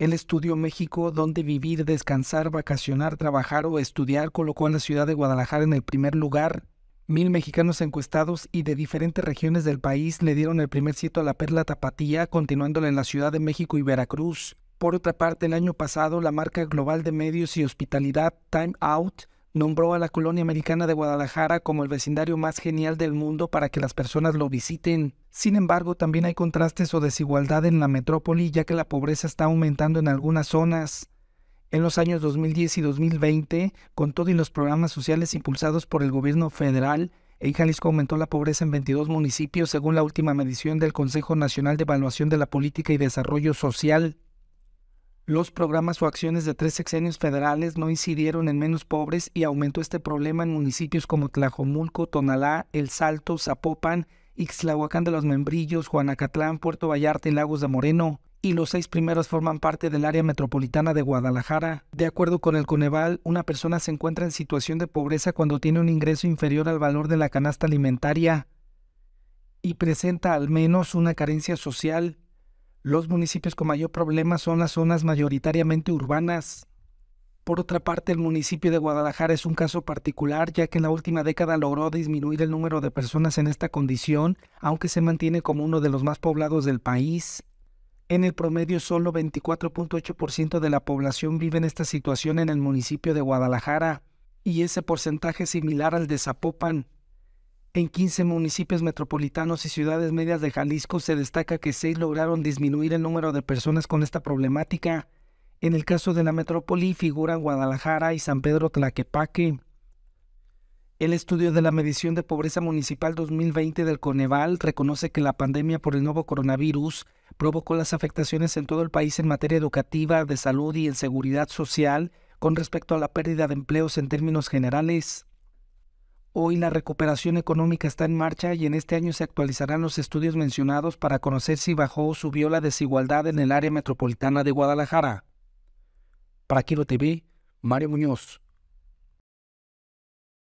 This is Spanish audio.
El Estudio México, donde vivir, descansar, vacacionar, trabajar o estudiar colocó a la ciudad de Guadalajara en el primer lugar. Mil mexicanos encuestados y de diferentes regiones del país le dieron el primer sitio a la perla tapatía, continuándola en la Ciudad de México y Veracruz. Por otra parte, el año pasado, la marca global de medios y hospitalidad Time Out nombró a la colonia americana de Guadalajara como el vecindario más genial del mundo para que las personas lo visiten. Sin embargo, también hay contrastes o desigualdad en la metrópoli ya que la pobreza está aumentando en algunas zonas. En los años 2010 y 2020, con todo y los programas sociales impulsados por el gobierno federal, en Jalisco aumentó la pobreza en 22 municipios según la última medición del Consejo Nacional de Evaluación de la Política y Desarrollo Social. Los programas o acciones de tres sexenios federales no incidieron en menos pobres y aumentó este problema en municipios como Tlajomulco, Tonalá, El Salto, Zapopan, Ixlahuacán de los Membrillos, Juanacatlán, Puerto Vallarta y Lagos de Moreno y los seis primeros forman parte del área metropolitana de Guadalajara. De acuerdo con el Coneval, una persona se encuentra en situación de pobreza cuando tiene un ingreso inferior al valor de la canasta alimentaria y presenta al menos una carencia social los municipios con mayor problema son las zonas mayoritariamente urbanas. Por otra parte, el municipio de Guadalajara es un caso particular, ya que en la última década logró disminuir el número de personas en esta condición, aunque se mantiene como uno de los más poblados del país. En el promedio, solo 24.8% de la población vive en esta situación en el municipio de Guadalajara, y ese porcentaje es similar al de Zapopan, en 15 municipios metropolitanos y ciudades medias de Jalisco se destaca que seis lograron disminuir el número de personas con esta problemática. En el caso de la metrópoli figuran Guadalajara y San Pedro Tlaquepaque. El estudio de la medición de pobreza municipal 2020 del Coneval reconoce que la pandemia por el nuevo coronavirus provocó las afectaciones en todo el país en materia educativa, de salud y en seguridad social con respecto a la pérdida de empleos en términos generales. Hoy la recuperación económica está en marcha y en este año se actualizarán los estudios mencionados para conocer si bajó o subió la desigualdad en el área metropolitana de Guadalajara. Para Quiero TV, Mario Muñoz.